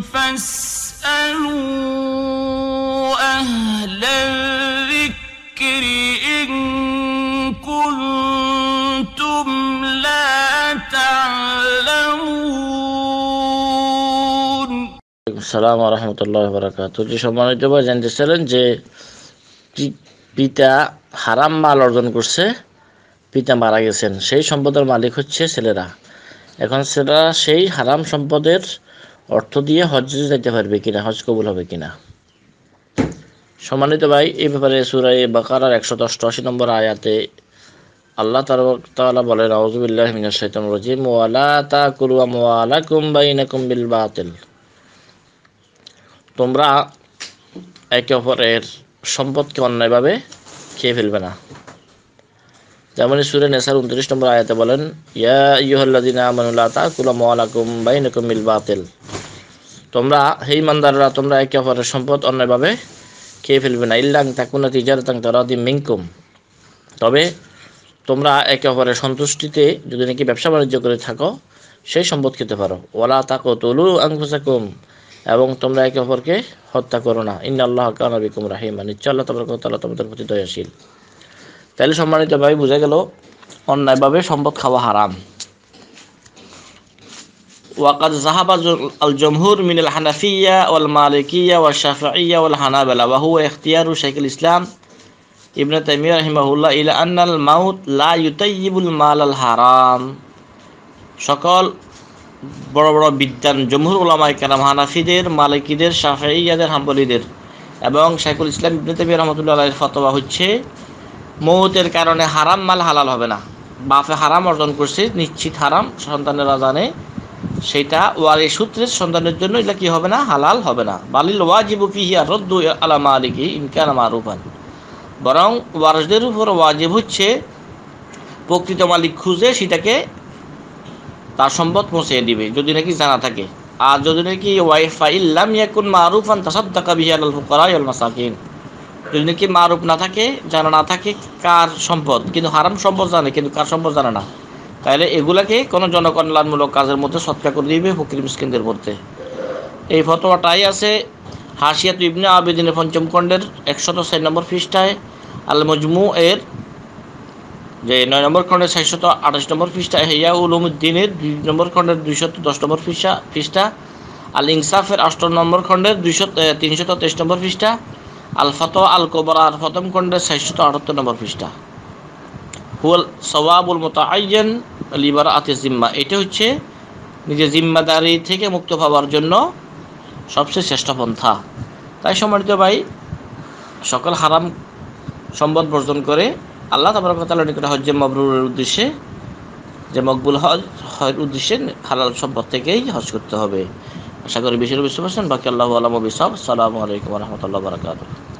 সালাম أهل الذكر إن যে সম্মানিত ভাই জানতে চাইলেন যে পিতা হারাম মাল অর্জন করছে পিতা মারা গেছেন সেই সম্পদের মালিক হচ্ছে ছেলেরা এখন ছেলেরা সেই হারাম সম্পদের অর্থ দিয়ে হজ যাইতে পারবে কিনা হজ কবুল হবে কিনা সম্মানিত ভাই এ ব্যাপারে সুরাই বাকারার একশো দশ অষ্টআশি নম্বর আয়াতে আল্লাহ তালা বলে আউজুবিল্লাহ মিনা সৈতম রজিম ওয়ালা তা কুলুয়া মোয়ালা কুম্বাইনা কুম্বিল বাতিল তোমরা একে অপরের সম্পদকে অন্যায়ভাবে খেয়ে ফেলবে না যেমন সুরে নেশার উনত্রিশ নম্বর আয়াতে বলেন ইয়া ইহল্লাদিনা আমানুল্লাহ তা কুলা মোয়ালাকুম বাইনকুম মিল বাতিল তোমরা সেই মান্দাররা তোমরা একে অপরের সম্পদ অন্যায়ভাবে খেয়ে ফেলবে না ইল্লাং তাকুনা তিজারতাং তারাদি মিঙ্কুম তবে তোমরা একে অপরের সন্তুষ্টিতে যদি নাকি ব্যবসা বাণিজ্য করে থাকো সেই সম্পদ খেতে পারো ওলা তাকো তলু আংফুসাকুম এবং তোমরা একে অপরকে হত্যা করো না ইন্না আল্লাহ কানবিকুম রাহিমা নিশ্চয় আল্লাহ তোমার কথা তোমাদের প্রতি দয়াশীল তাহলে সম্মানিত ভাই বোঝা গেল অন্যায়ভাবে সম্পদ খাওয়া হারাম ওয়াকাদ জাহাবাজ আল জমহুর মিনাল হানাফিয়া ওয়াল মালিকিয়া ওয়াল শাফাইয়া ওয়াল হানাবেলা ওয়াহু এখতিয়ারু শাইখুল ইসলাম ইবনে তাইমিয়া রাহিমাহুল্লাহ ইলা আন্নাল মাউত লা ইউতাইয়িবুল মাল আল হারাম সকল বড় বড় বিদ্যান জমহুর ওলামাই কেরাম হানাফিদের মালিকিদের শাফাইয়াদের হাম্বলিদের এবং শাইখুল ইসলাম ইবনে তাইমিয়া রহমতুল্লাহ আলাইহির ফতোয়া হচ্ছে মৌতের কারণে হারাম মাল হালাল হবে না বাফে হারাম অর্জন করছে নিশ্চিত হারাম সন্তানের রাজা নেই সেটা ওয়ারে সূত্রের সন্তানের জন্য এটা কি হবে না হালাল হবে না বালিল ওয়াজিবু হিয়া রদ্দু আলা মালিকি ইমকান মারুফান বরং ওয়ারসদের উপর ওয়াজিব হচ্ছে প্রকৃত মালিক খুঁজে সেটাকে তার সম্পদ পৌঁছে দিবে যদি নাকি জানা থাকে আর যদি নাকি ওয়াইফা ইল্লাম ইয়াকুন মারুফান তাসাদ্দাকা বিহি আল ফুকারা আল মাসাকিন যদি নাকি মারুফ না থাকে জানা না থাকে কার সম্পদ কিন্তু হারাম সম্পদ জানে কিন্তু কার সম্পদ জানে না তাহলে এগুলাকে কোনো জনকল্যাণমূলক কাজের মধ্যে সৎকার করে দিবে ফকির মিসকিনদের মধ্যে এই ফতোয়াটাই আছে হাসিয়াত ইবনে আবেদিনের পঞ্চম খণ্ডের একশত ষাট নম্বর পৃষ্ঠায় আল মজমু এর যে নয় নম্বর খণ্ডের ছয়শত আঠাশ নম্বর পৃষ্ঠা হেয়া উলুমুদ্দিনের দুই নম্বর খণ্ডের দুইশত দশ নম্বর পৃষ্ঠা পৃষ্ঠা আল ইনসাফের আষ্ট নম্বর খণ্ডের দুইশত তিনশত তেইশ নম্বর পৃষ্ঠা আল ফতো আল আর ফতম খণ্ডের ছয়শত আটাত্তর নম্বর পৃষ্ঠা হুয়াল সওয়াবুল আইজেন লিবার আতে জিম্মা এটা হচ্ছে নিজের জিম্মাদারি থেকে মুক্ত পাওয়ার জন্য সবচেয়ে শ্রেষ্ঠ পন্থা তাই সম্মানিত ভাই সকল হারাম সম্পদ বর্জন করে আল্লাহ কথা নিকট হজ মবরুরের উদ্দেশ্যে যে মকবুল হজ হজ উদ্দেশ্যে হালাল সম্পদ থেকেই হজ করতে হবে আশা করি বেশিরভাগ বুঝতে পারছেন বাকি আল্লাহ আলম বিসাব আলাইকুম রহমতুল্লাহ বারকাত